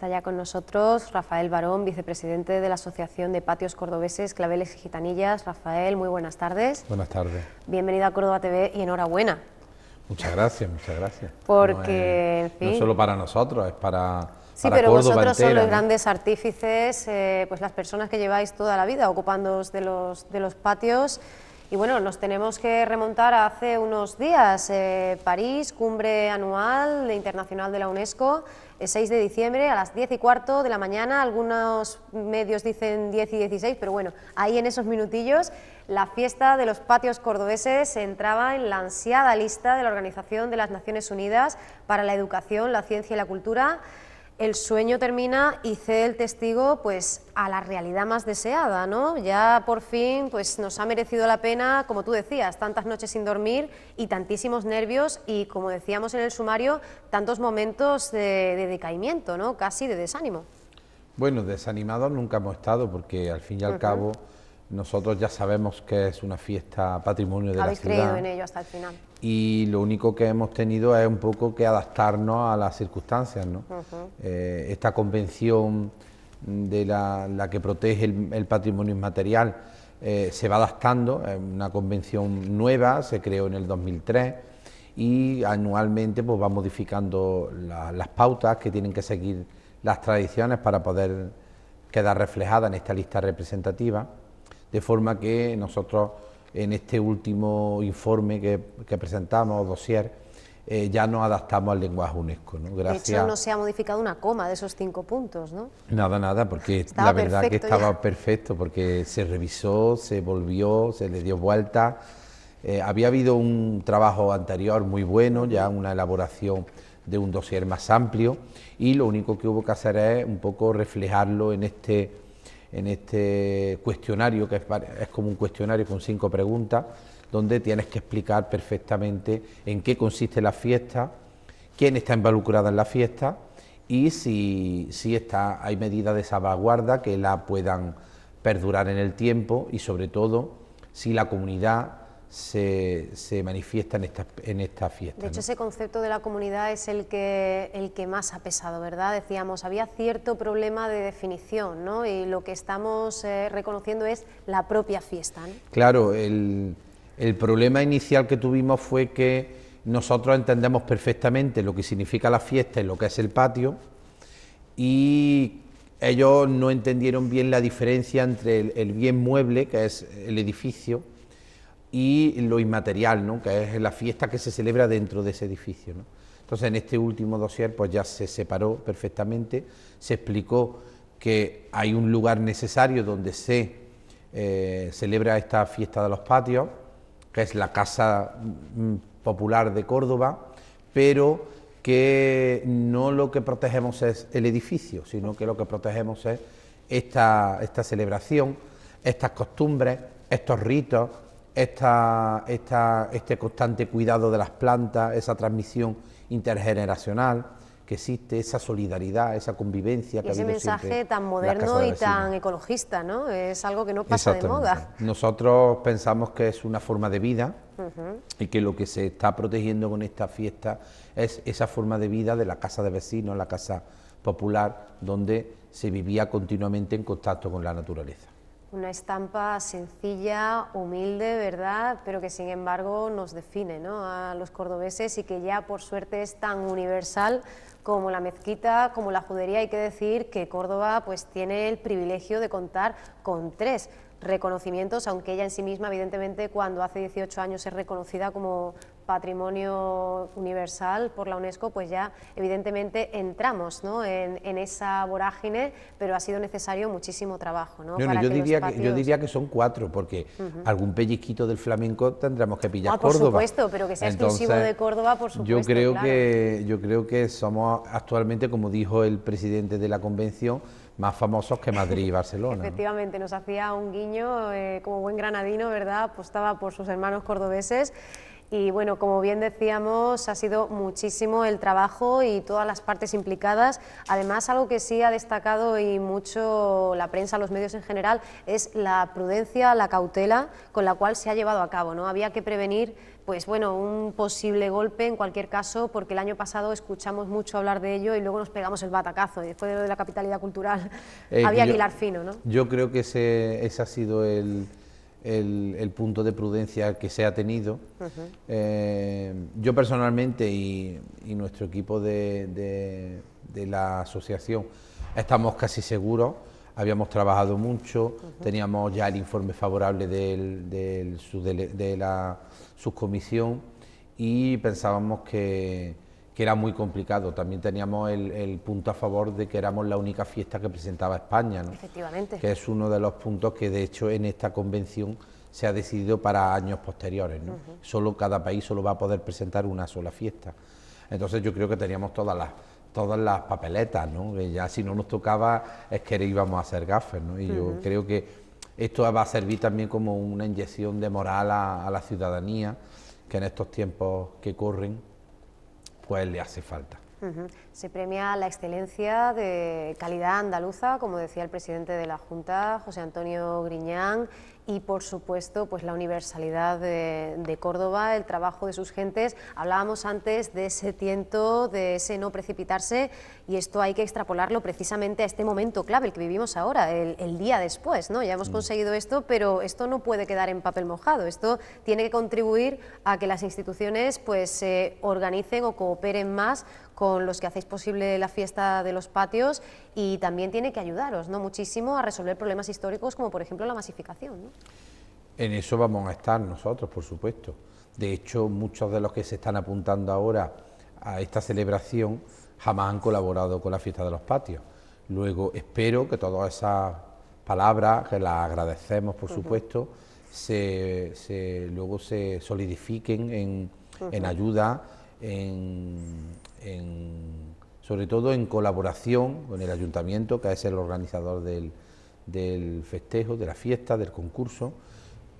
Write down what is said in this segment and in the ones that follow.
Está ya con nosotros Rafael Barón, vicepresidente de la Asociación de Patios Cordobeses, Claveles y Gitanillas. Rafael, muy buenas tardes. Buenas tardes. Bienvenido a Córdoba TV y enhorabuena. Muchas gracias, muchas gracias. Porque, no es, solo para nosotros, es para. Sí, pero vosotros son los grandes artífices, eh, pues las personas que lleváis toda la vida ocupándoos de los, de los patios. Y bueno, nos tenemos que remontar a hace unos días, eh, París, cumbre anual de internacional de la UNESCO, 6 de diciembre a las 10 y cuarto de la mañana. Algunos medios dicen 10 y 16, pero bueno, ahí en esos minutillos la fiesta de los patios cordobeses entraba en la ansiada lista de la Organización de las Naciones Unidas para la Educación, la Ciencia y la Cultura el sueño termina y cede el testigo pues a la realidad más deseada, ¿no? Ya por fin pues nos ha merecido la pena, como tú decías, tantas noches sin dormir y tantísimos nervios y como decíamos en el sumario, tantos momentos de, decaimiento, ¿no? Casi de desánimo. Bueno, desanimados nunca hemos estado porque al fin y al cabo nosotros ya sabemos que es una fiesta patrimonio de la ciudad. Habéis creído en ello hasta el final. Y lo único que hemos tenido es un poco que adaptarnos a las circunstancias, ¿no? Eh, esta convención de la, que protege el, patrimonio inmaterial eh, se va adaptando, es una convención nueva, se creó en el 2003 y anualmente pues va modificando las pautas que tienen que seguir las tradiciones para poder quedar reflejada en esta lista representativa de forma que nosotros en este último informe que, que presentamos, dossier, eh, ya nos adaptamos al lenguaje UNESCO. Gracias... De no se ha modificado una coma de esos cinco puntos, ¿no? Nada, nada, porque la verdad que estaba perfecto, porque se revisó, se volvió, se le dio vuelta. Eh, había habido un trabajo anterior muy bueno, ya una elaboración de un dossier más amplio, y lo único que hubo que hacer es un poco reflejarlo en este en este cuestionario, que es como un cuestionario con cinco preguntas, donde tienes que explicar perfectamente en qué consiste la fiesta, quién está involucrada en la fiesta y si, está, hay medidas de salvaguarda que la puedan perdurar en el tiempo y sobre todo si la comunidad se, manifiesta en esta, en esta fiesta. De hecho, ese concepto de la comunidad es el que, el que más ha pesado, ¿verdad? Decíamos, había cierto problema de definición, ¿no? Y lo que estamos eh, reconociendo es la propia fiesta. ¿no? Claro, el, problema inicial que tuvimos fue que nosotros entendemos perfectamente lo que significa la fiesta y lo que es el patio, y ellos no entendieron bien la diferencia entre el bien mueble, que es el edificio, y lo inmaterial, ¿no? que es la fiesta que se celebra dentro de ese edificio. ¿no? Entonces, en este último dossier pues ya se separó perfectamente, se explicó que hay un lugar necesario donde se eh, celebra esta fiesta de los patios, que es la Casa mm, mm, Popular de Córdoba, pero que no lo que protegemos es el edificio, sino que lo que protegemos es esta, esta celebración, estas costumbres, estos ritos, esta, esta, este constante cuidado de las plantas, esa transmisión intergeneracional que existe, esa solidaridad, esa convivencia. Y ese mensaje tan moderno y tan ecologista, ¿no? Es algo que no pasa de moda. Nosotros pensamos que es una forma de vida y que lo que se está protegiendo con esta fiesta es esa forma de vida de la casa de vecinos, la casa popular, donde se vivía continuamente en contacto con la naturaleza. Una estampa sencilla, humilde, ¿verdad? Pero que sin embargo nos define ¿no? a los cordobeses y que ya por suerte es tan universal como la mezquita, como la judería. Hay que decir que Córdoba pues, tiene el privilegio de contar con tres reconocimientos, aunque ella en sí misma, evidentemente, cuando hace 18 años es reconocida como patrimonio universal por la UNESCO, pues ya evidentemente entramos ¿no? en, esa vorágine, pero ha sido necesario muchísimo trabajo. ¿no? yo, diría que, yo diría que son cuatro, porque algún pellizquito del flamenco tendremos que pillar ah, por Córdoba. Por supuesto, pero que sea exclusivo de Córdoba, por supuesto. Yo creo, que, yo creo que somos actualmente, como dijo el presidente de la convención, más famosos que Madrid y Barcelona. Efectivamente, nos hacía un guiño, eh, como buen granadino, ¿verdad? Apostaba por sus hermanos cordobeses. Y bueno, como bien decíamos, ha sido muchísimo el trabajo y todas las partes implicadas. Además, algo que sí ha destacado y mucho la prensa, los medios en general, es la prudencia, la cautela con la cual se ha llevado a cabo. ¿no? Había que prevenir pues bueno, un posible golpe en cualquier caso, porque el año pasado escuchamos mucho hablar de ello y luego nos pegamos el batacazo, y después de lo de la capitalidad cultural eh, había que hilar fino, ¿no? Yo creo que ese ha sido el, el, punto de prudencia que se ha tenido. Eh, yo personalmente y, nuestro equipo de, la asociación estamos casi seguros. Habíamos trabajado mucho, teníamos ya el informe favorable del, de la subcomisión y pensábamos que que era muy complicado. También teníamos el, punto a favor de que éramos la única fiesta que presentaba España, ¿no? Efectivamente. Que es uno de los puntos que, de hecho, en esta convención se ha decidido para años posteriores, ¿no? cada país solo va a poder presentar una sola fiesta. Entonces yo creo que teníamos todas las todas las papeletas, ¿no? Que ya si no nos tocaba es que íbamos a hacer gafes, ¿no? Y yo creo que esto va a servir también como una inyección de moral a, a la ciudadanía, que en estos tiempos que corren le hace falta. Se premia la excelencia de calidad andaluza, como decía el presidente de la Junta, José Antonio Griñán, y por supuesto pues la Universalidad de, Córdoba, el trabajo de sus gentes. Hablábamos antes de ese tiento, de ese no precipitarse y esto hay que extrapolarlo precisamente a este momento clave, el que vivimos ahora, el, día después. ¿no? Ya hemos mm. conseguido esto, pero esto no puede quedar en papel mojado, esto tiene que contribuir a que las instituciones pues se organicen o cooperen más con los que hacéis posible la fiesta de los patios y también tiene que ayudaros ¿no? muchísimo a resolver problemas históricos como por ejemplo la masificación. En eso vamos a estar nosotros, por supuesto. De hecho, muchos de los que se están apuntando ahora a esta celebración jamás han colaborado con la fiesta de los patios. Luego, espero que todas esas palabras, que las agradecemos, por supuesto, se, luego se solidifiquen en, en ayuda, en, sobre todo en colaboración con el ayuntamiento, que es el organizador del, festejo, de la fiesta, del concurso,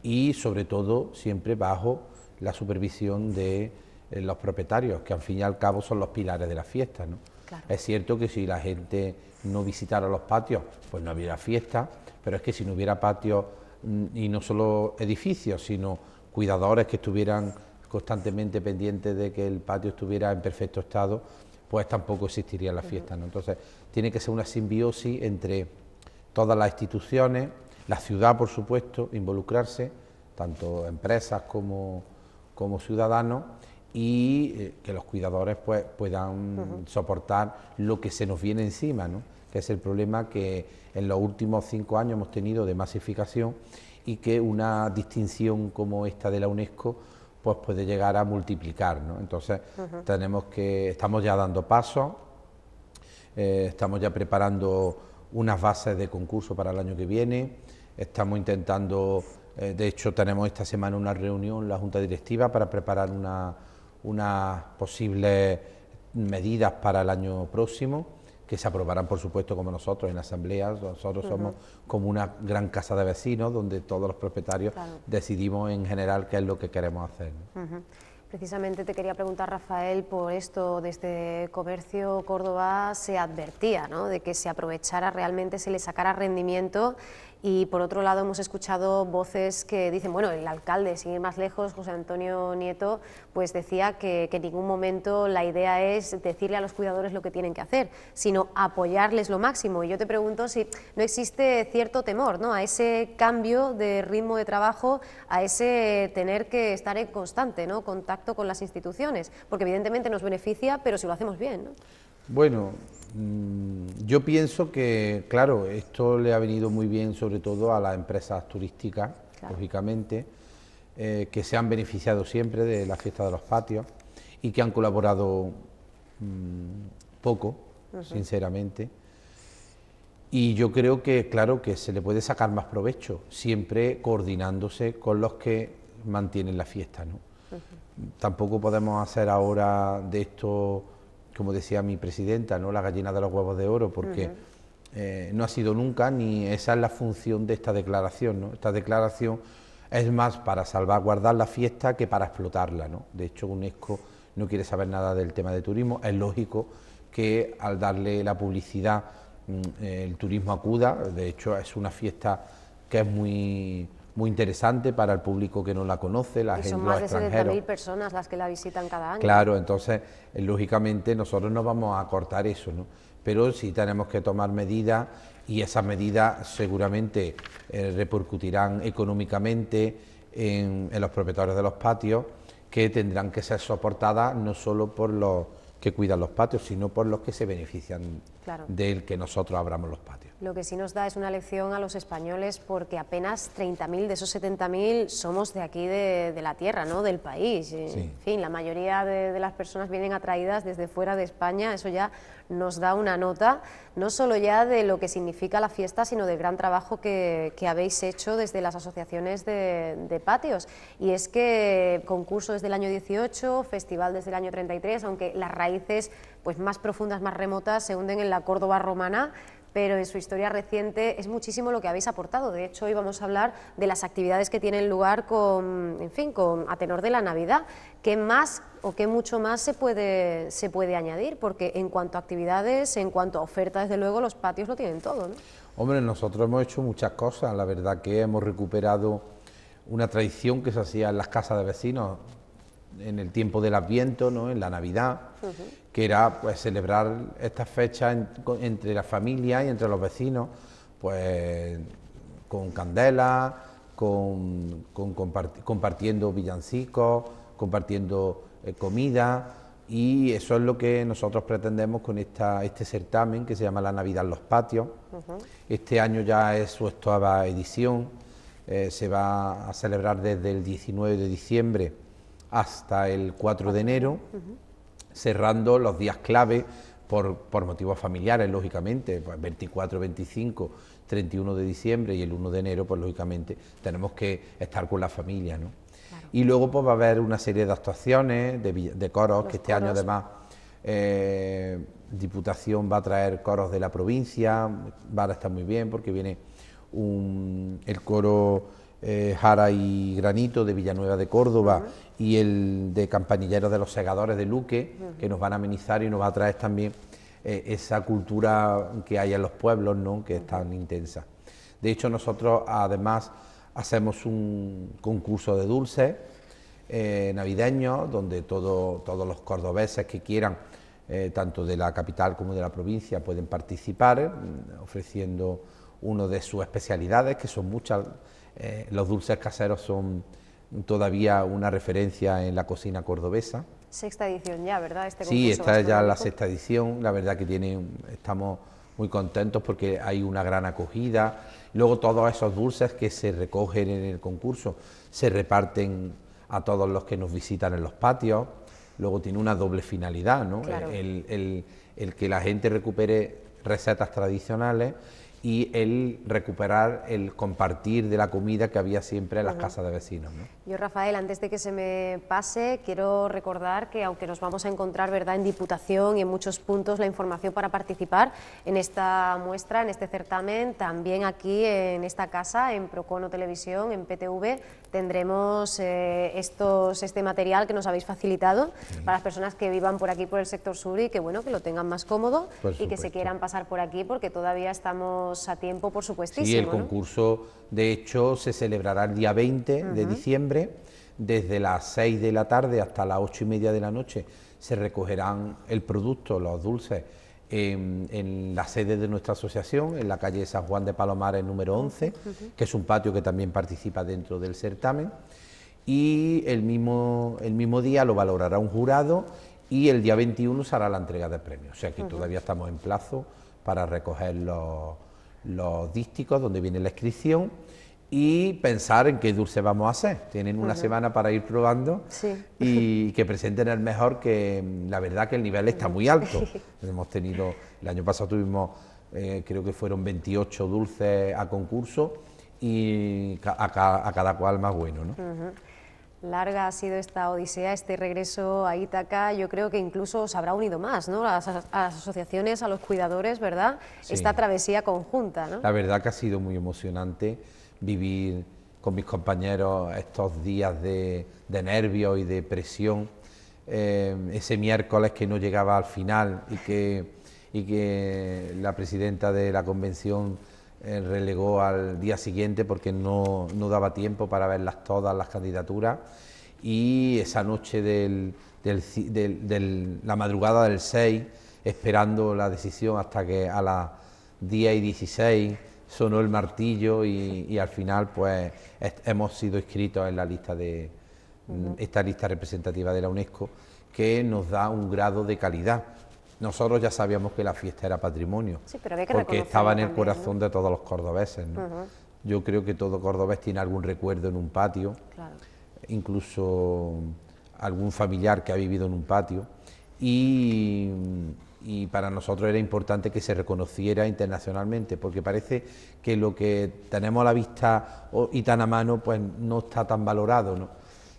y sobre todo siempre bajo la supervisión de eh, los propietarios, que al fin y al cabo son los pilares de la fiesta. Es cierto que si la gente no visitara los patios, pues no hubiera fiesta, pero es que si no hubiera patios mm, y no solo edificios, sino cuidadores que estuvieran constantemente pendiente de que el patio estuviera en perfecto estado, pues tampoco existiría la fiesta. Entonces, tiene que ser una simbiosis entre todas las instituciones, la ciudad, por supuesto, involucrarse, tanto empresas como, como ciudadanos, y eh, que los cuidadores pues, puedan soportar lo que se nos viene encima, ¿no? que es el problema que en los últimos cinco años hemos tenido de masificación y que una distinción como esta de la UNESCO pues puede llegar a multiplicar. Entonces, tenemos que, estamos ya dando paso, eh, estamos ya preparando unas bases de concurso para el año que viene, estamos intentando, eh, de hecho tenemos esta semana una reunión, la Junta Directiva, para preparar unas posibles medidas para el año próximo que se aprobarán, por supuesto, como nosotros en asambleas. Nosotros somos como una gran casa de vecinos donde todos los propietarios decidimos en general qué es lo que queremos hacer. Precisamente te quería preguntar, Rafael, por esto desde Comercio Córdoba se advertía ¿no? de que se aprovechara realmente, se le sacara rendimiento y por otro lado hemos escuchado voces que dicen, bueno, el alcalde, sin ir más lejos, José Antonio Nieto, pues decía que, en ningún momento la idea es decirle a los cuidadores lo que tienen que hacer, sino apoyarles lo máximo. Y yo te pregunto si no existe cierto temor ¿no? a ese cambio de ritmo de trabajo, a ese tener que estar en constante ¿no? contacto con las instituciones, porque evidentemente nos beneficia, pero si lo hacemos bien. ¿no? Bueno, mm, yo pienso que, claro, esto le ha venido muy bien sobre todo a las empresas turísticas, lógicamente, eh, que se han beneficiado siempre de la fiesta de los patios y que han colaborado mm, poco, sinceramente. Y yo creo que, claro, que se le puede sacar más provecho, siempre coordinándose con los que mantienen la fiesta, ¿no? Tampoco podemos hacer ahora de esto como decía mi presidenta, ¿no? la gallina de los huevos de oro, porque eh, no ha sido nunca, ni esa es la función de esta declaración. Esta declaración es más para salvaguardar la fiesta que para explotarla. ¿no? De hecho, UNESCO no quiere saber nada del tema de turismo. Es lógico que al darle la publicidad mm, el turismo acuda. De hecho, es una fiesta que es muy muy interesante para el público que no la conoce, la y son más de 70.000 personas las que la visitan cada año. Claro, entonces, eh, lógicamente, nosotros no vamos a cortar eso, Pero sí tenemos que tomar medidas y esas medidas seguramente eh, repercutirán económicamente en, los propietarios de los patios, que tendrán que ser soportadas no solo por los que cuidan los patios, sino por los que se benefician del que nosotros abramos los patios. Lo que sí nos da es una lección a los españoles porque apenas 30.000 de esos 70.000 somos de aquí, de, la tierra, ¿no? del país. En fin, la mayoría de, de las personas vienen atraídas desde fuera de España, eso ya nos da una nota, no solo ya de lo que significa la fiesta, sino del gran trabajo que, habéis hecho desde las asociaciones de, de, patios. Y es que concurso desde el año 18, festival desde el año 33, aunque las raíces pues, más profundas, más remotas, se hunden en la Córdoba romana, pero en su historia reciente es muchísimo lo que habéis aportado. De hecho, hoy vamos a hablar de las actividades que tienen lugar con, en fin, con, a tenor de la Navidad. ¿Qué más o qué mucho más se puede, se puede añadir? Porque en cuanto a actividades, en cuanto a oferta, desde luego, los patios lo tienen todo, ¿no? Hombre, nosotros hemos hecho muchas cosas. La verdad que hemos recuperado una tradición que se hacía en las casas de vecinos en el tiempo del Adviento, ¿no? en la Navidad que era pues celebrar esta fecha entre la familia y entre los vecinos, pues con candelas, con, compartiendo villancicos, compartiendo eh, comida y eso es lo que nosotros pretendemos con esta, este certamen que se llama La Navidad en los Patios. Este año ya es su octava edición, eh, se va a celebrar desde el 19 de diciembre hasta el 4 de enero cerrando los días clave por, motivos familiares, lógicamente, 24, 25, 31 de diciembre y el 1 de enero, pues lógicamente tenemos que estar con la familia, Y luego pues va a haber una serie de actuaciones, de, coros, que este año además eh, Diputación va a traer coros de la provincia, van a estar muy bien porque viene un, el coro eh, Jara y Granito de Villanueva de Córdoba y el de Campanilleros de los Segadores de Luque, que nos van a amenizar y nos va a traer también eh, esa cultura que hay en los pueblos, ¿no? que es tan intensa. De hecho, nosotros además hacemos un concurso de dulces eh, navideños, donde todos los cordobeses que quieran, tanto de la capital como de la provincia, pueden participar, mm, ofreciendo uno de sus especialidades, que son muchas eh, los dulces caseros son todavía una referencia en la cocina cordobesa. Sexta edición ya, ¿verdad? Este sí, está ya la sexta edición. La verdad que tiene, estamos muy contentos porque hay una gran acogida. Luego todos esos dulces que se recogen en el concurso se reparten a todos los que nos visitan en los patios. Luego tiene una doble finalidad, ¿no? el que la gente recupere recetas tradicionales y el recuperar el compartir de la comida que había siempre en las casas de vecinos. Yo, Rafael, antes de que se me pase, quiero recordar que aunque nos vamos a encontrar ¿verdad? en Diputación y en muchos puntos la información para participar en esta muestra, en este certamen, también aquí en esta casa, en Procono Televisión, en PTV, tendremos eh, estos, este material que nos habéis facilitado para las personas que vivan por aquí, por el sector sur, y que bueno, que lo tengan más cómodo y que se quieran pasar por aquí, porque todavía estamos a tiempo, por supuestísimo. Y el concurso, de hecho, se celebrará el día 20 de diciembre desde las 6 de la tarde hasta las 8 y media de la noche, se recogerán el producto, los dulces, en, la sede de nuestra asociación, en la calle San Juan de Palomares número 11, que es un patio que también participa dentro del certamen. Y el mismo, el mismo día lo valorará un jurado y el día 21 se hará la entrega del premio. O sea que todavía estamos en plazo para recoger los, los dísticos donde viene la inscripción y pensar en qué dulce vamos a hacer. Tienen una semana para ir probando y que presenten el mejor, que mm, la verdad que el nivel está muy alto. Hemos tenido, el año pasado tuvimos, eh, creo que fueron 28 dulces a concurso y a, cada cual más bueno. ¿no? Larga ha sido esta odisea, este regreso a Ítaca. Yo creo que incluso se habrá unido más, ¿no? A las, asociaciones, a los cuidadores, ¿verdad? Esta travesía conjunta, ¿no? La verdad que ha sido muy emocionante vivir con mis compañeros estos días de, de nervios y de presión. Eh, ese miércoles que no llegaba al final y que, y que la presidenta de la convención eh, relegó al día siguiente porque no, no, daba tiempo para verlas todas las candidaturas. Y esa noche de la madrugada del 6, esperando la decisión hasta que a las 10 y 16 sonó el martillo y, al final pues hemos sido inscritos en la lista de esta lista representativa de la UNESCO que nos da un grado de calidad. Nosotros ya sabíamos que la fiesta era patrimonio, porque estaba en el corazón de todos los cordobeses. Yo creo que todo cordobés tiene algún recuerdo en un patio, incluso algún familiar que ha vivido en un patio. Y y para nosotros era importante que se reconociera internacionalmente, porque parece que lo que tenemos a la vista y tan a mano pues no está tan valorado.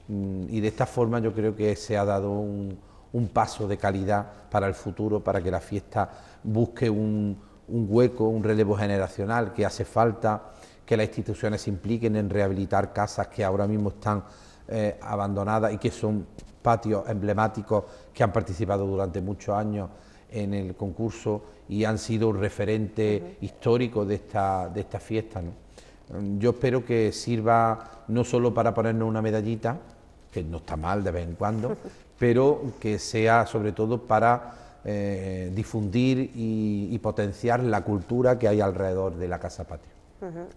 Mm, y de esta forma yo creo que se ha dado un, paso de calidad para el futuro, para que la fiesta busque un, hueco, un relevo generacional que hace falta, que las instituciones se impliquen en rehabilitar casas que ahora mismo están eh, abandonadas y que son patios emblemáticos que han participado durante muchos años en el concurso y han sido un referente histórico de esta, de esta fiesta. Mm, yo espero que sirva no solo para ponernos una medallita, que no está mal de vez en cuando, pero que sea sobre todo para eh, difundir y, potenciar la cultura que hay alrededor de la Casa Patria.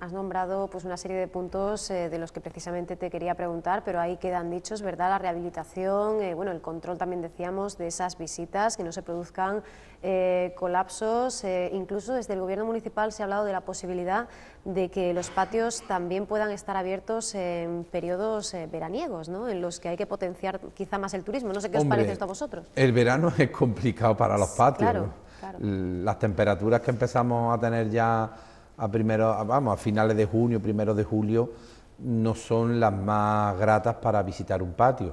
Has nombrado pues, una serie de puntos eh, de los que precisamente te quería preguntar, pero ahí quedan dichos, ¿verdad? La rehabilitación, eh, bueno, el control también decíamos de esas visitas, que no se produzcan eh, colapsos. incluso desde el Gobierno Municipal se ha hablado de la posibilidad de que los patios también puedan estar abiertos en periodos veraniegos, ¿no? En los que hay que potenciar quizá más el turismo. No sé qué os parece esto a vosotros. El verano es complicado para los patios. Las temperaturas que empezamos a tener ya a primero, vamos, a finales de junio, primero de julio, no son las más gratas para visitar un patio.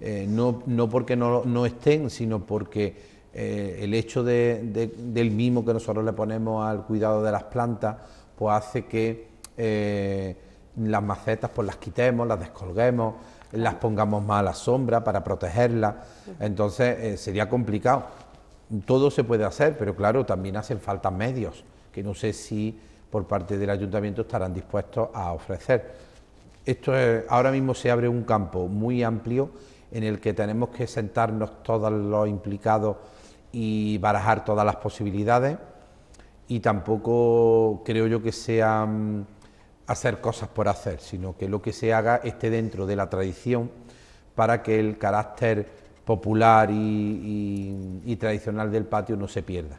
Eh, no, porque no, estén, sino porque eh, el hecho del mimo que nosotros le ponemos al cuidado de las plantas, pues hace que eh, las macetas pues las quitemos, las descolguemos, las pongamos más a la sombra para protegerlas. Entonces sería complicado. Todo se puede hacer, pero claro, también hacen falta medios que no sé si por parte del ayuntamiento estarán dispuestos a ofrecer. Esto ahora mismo se abre un campo muy amplio en el que tenemos que sentarnos todos los implicados y barajar todas las posibilidades y tampoco creo yo que sea hacer cosas por hacer, sino que lo que se haga esté dentro de la tradición para que el carácter popular y, tradicional del patio no se pierda.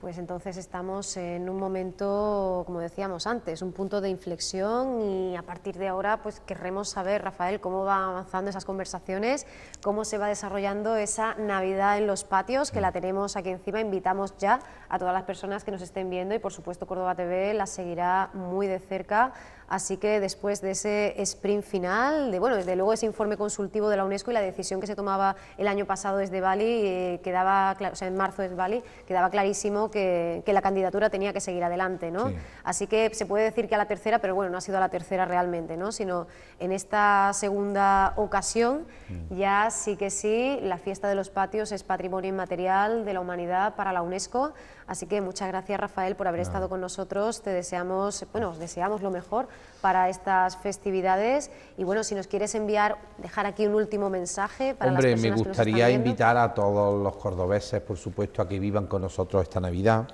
Pues entonces estamos en un momento, como decíamos antes, un punto de inflexión y a partir de ahora pues querremos saber, Rafael, cómo van avanzando esas conversaciones, cómo se va desarrollando esa Navidad en los patios, que la tenemos aquí encima. Invitamos ya a todas las personas que nos estén viendo y por supuesto Córdoba TV la seguirá muy de cerca Así que después de ese sprint final, de, bueno, desde luego ese informe consultivo de la UNESCO y la decisión que se tomaba el año pasado desde Bali, eh, quedaba, o sea, en marzo es Bali, quedaba clarísimo que, la candidatura tenía que seguir adelante. ¿no? Así que se puede decir que a la tercera, pero bueno, no ha sido a la tercera realmente, ¿no? sino en esta segunda ocasión mm. ya sí que sí, la fiesta de los patios es patrimonio inmaterial de la humanidad para la UNESCO. Así que muchas gracias Rafael por haber estado con nosotros. Te deseamos, bueno, os deseamos lo mejor para estas festividades. Y bueno, si nos quieres enviar, dejar aquí un último mensaje para Hombre, las personas me gustaría invitar a todos los cordobeses, por supuesto, a que vivan con nosotros esta Navidad.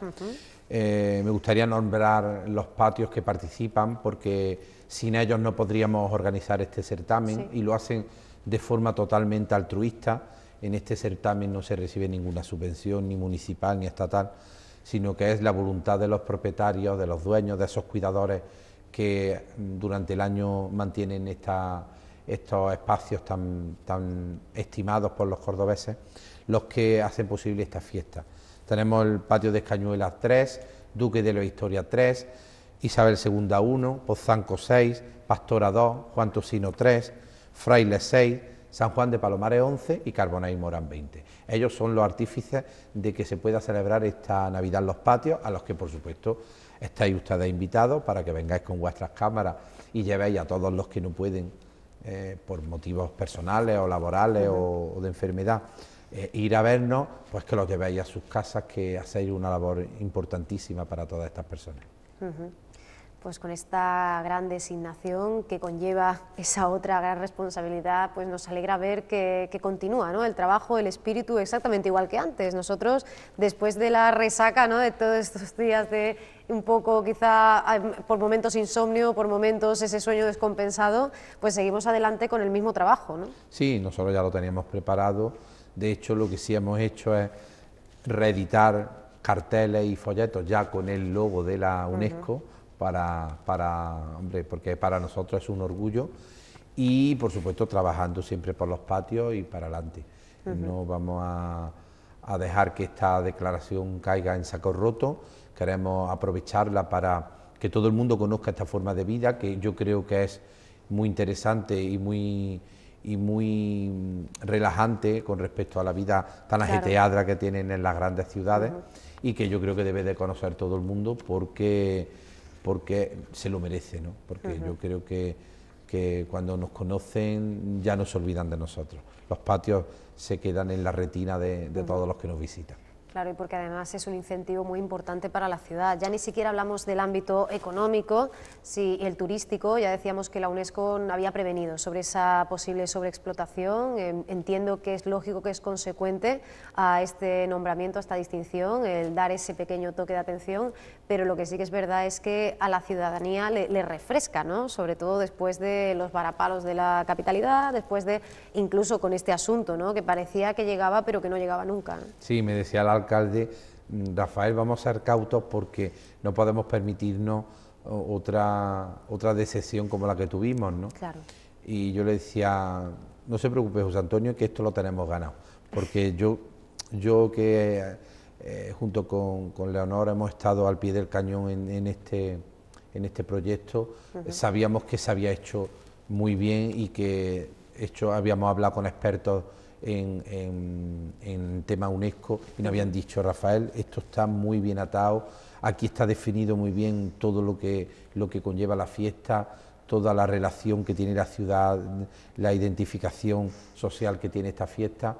Eh, me gustaría nombrar los patios que participan, porque sin ellos no podríamos organizar este certamen y lo hacen de forma totalmente altruista. En este certamen no se recibe ninguna subvención, ni municipal, ni estatal, sino que es la voluntad de los propietarios, de los dueños, de esos cuidadores que durante el año mantienen estos espacios tan, estimados por los cordobeses, los que hacen posible esta fiesta. Tenemos el patio de Escañuelas 3, Duque de la Historia 3, Isabel II 1, Pozanco 6, Pastora 2, Juan Tosino 3, Fraile 6, San Juan de Palomares 11 y Carbonay y Morán 20. Ellos son los artífices de que se pueda celebrar esta Navidad en los patios, a los que por supuesto Estáis ustedes invitados para que vengáis con vuestras cámaras y llevéis a todos los que no pueden, eh, por motivos personales o laborales o, de enfermedad, eh, ir a vernos, pues que los llevéis a sus casas, que hacéis una labor importantísima para todas estas personas pues con esta gran designación que conlleva esa otra gran responsabilidad, pues nos alegra ver que, continúa ¿no? el trabajo, el espíritu, exactamente igual que antes. Nosotros, después de la resaca de todos estos días de un poco quizá por momentos insomnio, por momentos ese sueño descompensado, pues seguimos adelante con el mismo trabajo. ¿no? Sí, nosotros ya lo teníamos preparado. De hecho, lo que sí hemos hecho es reeditar carteles y folletos ya con el logo de la UNESCO para, para, hombre, porque para nosotros es un orgullo y por supuesto trabajando siempre por los patios y para adelante. No vamos a, dejar que esta declaración caiga en saco roto, queremos aprovecharla para que todo el mundo conozca esta forma de vida que yo creo que es muy interesante y muy y muy relajante con respecto a la vida tan claro. que tienen en las grandes ciudades y que yo creo que debe de conocer todo el mundo porque porque se lo merece, ¿no? porque yo creo que, que, cuando nos conocen ya no se olvidan de nosotros. Los patios se quedan en la retina de, todos los que nos visitan. Claro, y porque además es un incentivo muy importante para la ciudad. Ya ni siquiera hablamos del ámbito económico, si el turístico, ya decíamos que la UNESCO había prevenido sobre esa posible sobreexplotación. Eh, entiendo que es lógico que es consecuente a este nombramiento, a esta distinción, el dar ese pequeño toque de atención, pero lo que sí que es verdad es que a la ciudadanía le, refresca, ¿no? sobre todo después de los varapalos de la capitalidad, después de incluso con este asunto, ¿no? que parecía que llegaba pero que no llegaba nunca. Sí, me decía la alcalde mm, Rafael, vamos a ser cautos porque no podemos permitirnos otra, otra decepción como la que tuvimos, Y yo le decía, no se preocupe, José Antonio, que esto lo tenemos ganado, porque yo, yo que eh, eh, junto con, Leonor hemos estado al pie del cañón en, este, en este proyecto, sabíamos que se había hecho muy bien y que hecho, habíamos hablado con expertos en, tema UNESCO y nos habían dicho, Rafael, esto está muy bien atado, aquí está definido muy bien todo lo que, lo que conlleva la fiesta, toda la relación que tiene la ciudad, la identificación social que tiene esta fiesta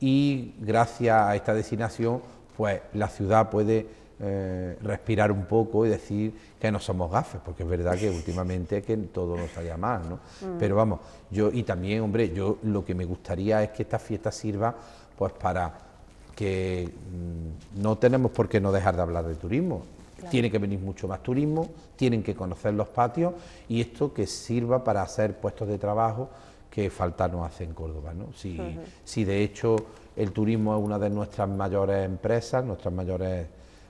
y gracias a esta designación, pues la ciudad puede eh, respirar un poco y decir que no somos gafes, porque es verdad que últimamente que todo nos salía mal, ¿no? Mm. Pero vamos, yo, y también, hombre, yo lo que me gustaría es que esta fiesta sirva pues para que mm, no tenemos por qué no dejar de hablar de turismo. Tiene que venir mucho más turismo, tienen que conocer los patios y esto que sirva para hacer puestos de trabajo que falta nos hace en Córdoba. ¿no? Si, si de hecho el turismo es una de nuestras mayores empresas, nuestras mayores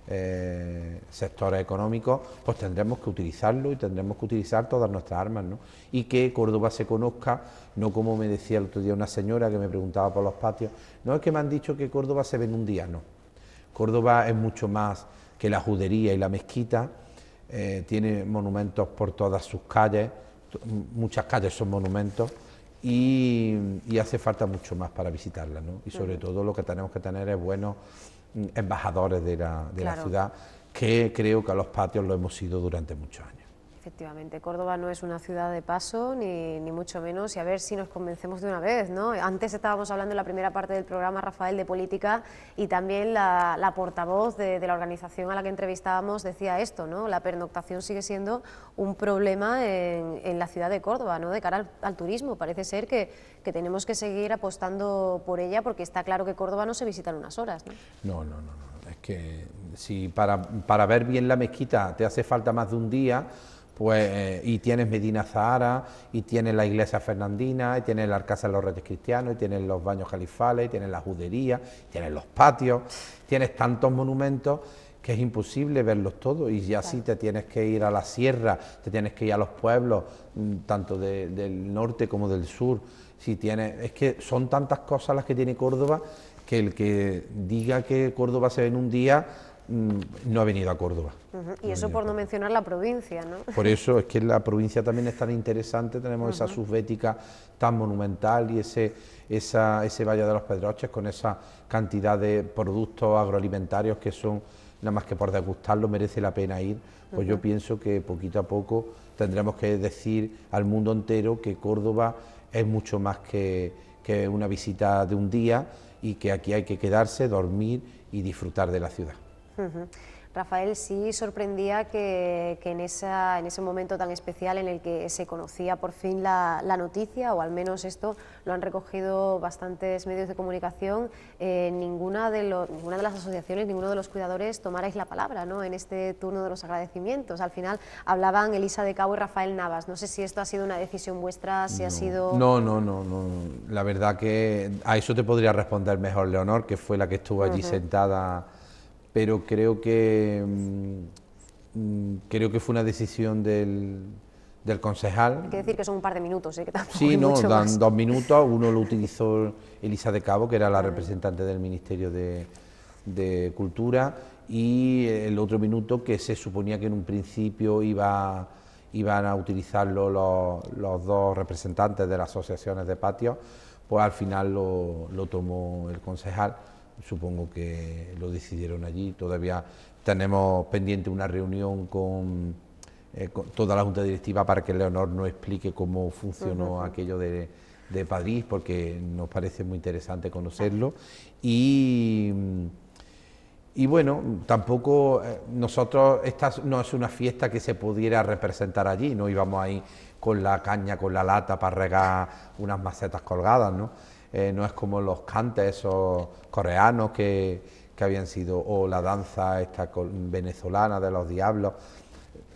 eh, sectores económicos, pues tendremos que utilizarlo y tendremos que utilizar todas nuestras armas, ¿no? Y que Córdoba se conozca, no como me decía el otro día una señora que me preguntaba por los patios, no es que me han dicho que Córdoba se ve en un día, no. Córdoba es mucho más que la judería y la mezquita, eh, tiene monumentos por todas sus calles, muchas calles son monumentos. Y, hace falta mucho más para visitarla, ¿no? Y sobre todo lo que tenemos que tener es buenos embajadores de la, ciudad, que creo que a los patios lo hemos sido durante muchos años. Efectivamente, Córdoba no es una ciudad de paso, ni, ni, mucho menos, y a ver si nos convencemos de una vez, ¿no? Antes estábamos hablando en la primera parte del programa, Rafael, de política, y también la, portavoz de, la organización a la que entrevistábamos decía esto, ¿no? La pernoctación sigue siendo un problema en, la ciudad de Córdoba, ¿no? De cara al, turismo, parece ser que, que, tenemos que seguir apostando por ella, porque está claro que Córdoba no se visita en unas horas, ¿no? No, no, no, no. es que si para, para ver bien la mezquita te hace falta más de un día pues eh, y tienes Medina Zahara, y tienes la iglesia fernandina, y tienes la Arcasa de los Reyes Cristianos, y tienes los baños califales, y tienes la judería, y tienes los patios, tienes tantos monumentos que es imposible verlos todos y ya si te tienes que ir a la sierra, te tienes que ir a los pueblos, mm, tanto del norte como del sur. Si tiene es que son tantas cosas las que tiene Córdoba que el que diga que Córdoba se ve en un día Mm, no ha venido a Córdoba. Y eso por no mencionar la provincia, ¿no? Por eso es que la provincia también es tan interesante, tenemos esa subbética tan monumental y ese, ese Valle de los Pedroches con esa cantidad de productos agroalimentarios que son, nada más que por degustarlo, merece la pena ir. Pues yo pienso que poquito a poco tendremos que decir al mundo entero que Córdoba es mucho más que una visita de un día y que aquí hay que quedarse, dormir y disfrutar de la ciudad. Rafael, sí sorprendía que, en, esa, en, ese momento tan especial en el que se conocía por fin la, noticia, o al menos esto lo han recogido bastantes medios de comunicación, eh, ninguna, de ninguna de las asociaciones, ninguno de los cuidadores tomarais la palabra ¿no? en este turno de los agradecimientos. Al final hablaban Elisa de Cabo y Rafael Navas. No sé si esto ha sido una decisión vuestra, si ha sido... No, no, no, no. La verdad que a eso te podría responder mejor Leonor, que fue la que estuvo allí sentada pero creo que, mm, mm, creo que fue una decisión del, concejal. Hay que decir que son un par de minutos, ¿eh? Sí, no, dan dos minutos, uno lo utilizó Elisa de Cabo, que era la representante del Ministerio de, Cultura, y el otro minuto que se suponía que en un principio iba, iban a utilizarlo los, dos representantes de las asociaciones de patios, pues al final lo tomó el concejal supongo que lo decidieron allí. Todavía tenemos pendiente una reunión eh, con, toda la Junta Directiva para que Leonor nos explique cómo funcionó aquello de, de porque nos parece muy interesante conocerlo. Y, bueno, tampoco eh, nosotros, esta no es una fiesta que se pudiera representar allí, no íbamos ahí con la caña, con la lata para regar unas macetas colgadas, ¿no? Eh, no es como los cantes esos coreanos que, habían sido, o la danza esta venezolana de los diablos.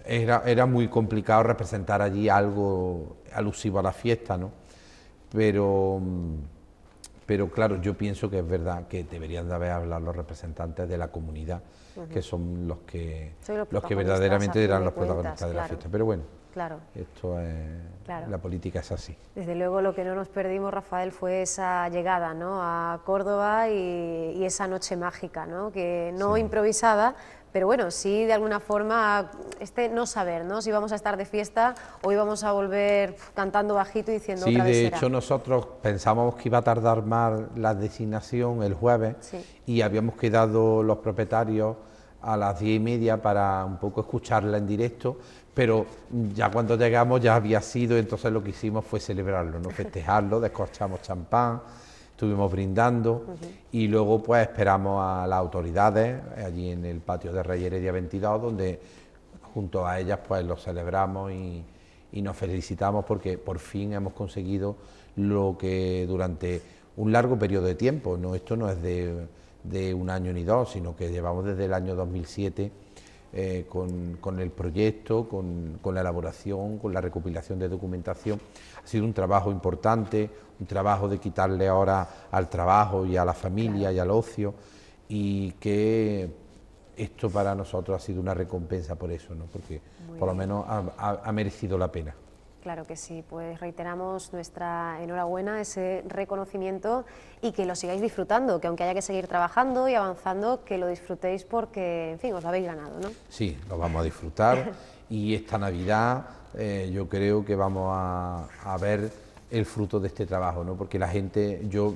Era, era muy complicado representar allí algo alusivo a la fiesta, ¿no? Pero, pero claro, yo pienso que es verdad que deberían de haber hablado los representantes de la comunidad, que son los que, los, que verdaderamente eran los protagonistas de la fiesta. Pero bueno. Claro. Esto es, eh, La política es así. Desde luego lo que no nos perdimos, Rafael, fue esa llegada ¿no? a Córdoba y, esa noche mágica, ¿no? que no improvisada, pero bueno, sí de alguna forma este no saber, ¿no? Si vamos a estar de fiesta o íbamos a volver cantando bajito y diciendo sí, otra de hecho nosotros pensábamos que iba a tardar más la designación el jueves y habíamos quedado los propietarios a las diez y media para un poco escucharla en directo, pero ya cuando llegamos ya había sido, entonces lo que hicimos fue celebrarlo, no festejarlo, descorchamos champán, estuvimos brindando y luego pues esperamos a las autoridades eh, allí en el patio de Rey día 22, donde junto a ellas pues lo celebramos y, y nos felicitamos porque por fin hemos conseguido lo que durante un largo periodo de tiempo, no, esto no es de, de un año ni dos, sino que llevamos desde el año 2007 eh, con, el proyecto, con, la elaboración, con la recopilación de documentación. Ha sido un trabajo importante, un trabajo de quitarle ahora al trabajo y a la familia y al ocio y que esto para nosotros ha sido una recompensa por eso, ¿no? porque por lo menos ha merecido la pena. Claro que sí, pues reiteramos nuestra enhorabuena, ese reconocimiento y que lo sigáis disfrutando, que aunque haya que seguir trabajando y avanzando, que lo disfrutéis porque, en fin, os lo habéis ganado, ¿no? Sí, lo vamos a disfrutar y esta Navidad eh, yo creo que vamos a, a ver el fruto de este trabajo, ¿no? Porque la gente, yo,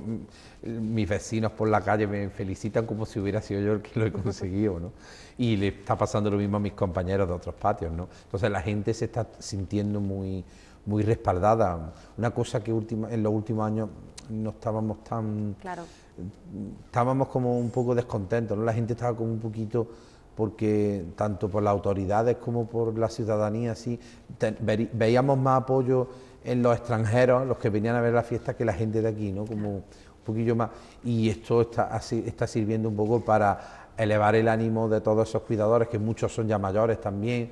mm, mis vecinos por la calle me felicitan como si hubiera sido yo el que lo he conseguido, ¿no? Y le está pasando lo mismo a mis compañeros de otros patios, ¿no? Entonces la gente se está sintiendo muy, muy respaldada. Una cosa que última, en los últimos años no estábamos tan... Claro. Estábamos como un poco descontentos, La gente estaba como un poquito porque tanto por las autoridades como por la ciudadanía, sí, ...veíamos más apoyo en los extranjeros, los que venían a ver la fiesta, que la gente de aquí, ¿no? Como un poquillo más. Y esto está, así, está sirviendo un poco para elevar el ánimo de todos esos cuidadores, que muchos son ya mayores también,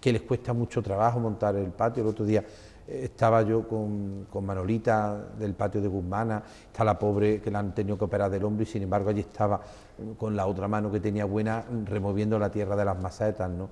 que les cuesta mucho trabajo montar el patio. El otro día eh, estaba yo con, con, Manolita del patio de Guzmana, está la pobre que la han tenido que operar del hombro y sin embargo allí estaba eh, con la otra mano que tenía buena removiendo la tierra de las macetas, ¿no?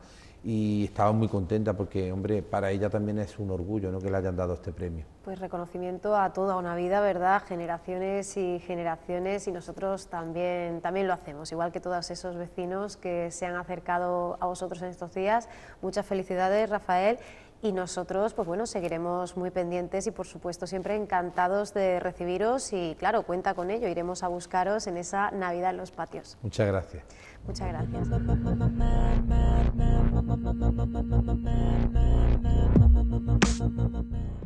y estaba muy contenta porque, hombre, para ella también es un orgullo ¿no? que le hayan dado este premio. Pues reconocimiento a toda una vida, ¿verdad? Generaciones y generaciones y nosotros también, también lo hacemos, igual que todos esos vecinos que se han acercado a vosotros en estos días. Muchas felicidades, Rafael. Y nosotros, pues bueno, seguiremos muy pendientes y por supuesto siempre encantados de recibiros y claro, cuenta con ello, iremos a buscaros en esa Navidad en los patios. Muchas gracias. Muchas gracias.